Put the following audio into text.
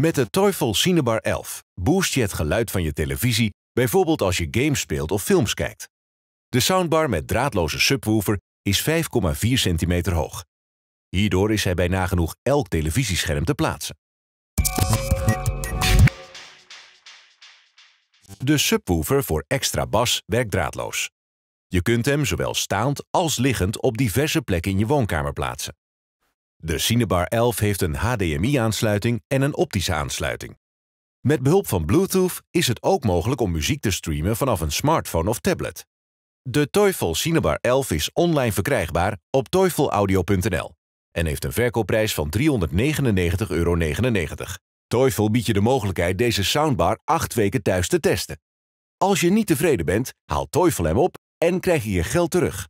Met de Teufel Cinebar 11 boost je het geluid van je televisie, bijvoorbeeld als je games speelt of films kijkt. De soundbar met draadloze subwoofer is 5,4 cm hoog. Hierdoor is hij bij nagenoeg elk televisiescherm te plaatsen. De subwoofer voor extra bas werkt draadloos. Je kunt hem zowel staand als liggend op diverse plekken in je woonkamer plaatsen. De Cinebar 11 heeft een HDMI-aansluiting en een optische aansluiting. Met behulp van Bluetooth is het ook mogelijk om muziek te streamen vanaf een smartphone of tablet. De Teufel Cinebar 11 is online verkrijgbaar op teufelaudio.nl en heeft een verkoopprijs van 399,99 euro. Teufel biedt je de mogelijkheid deze soundbar 8 weken thuis te testen. Als je niet tevreden bent, haal Teufel hem op en krijg je je geld terug.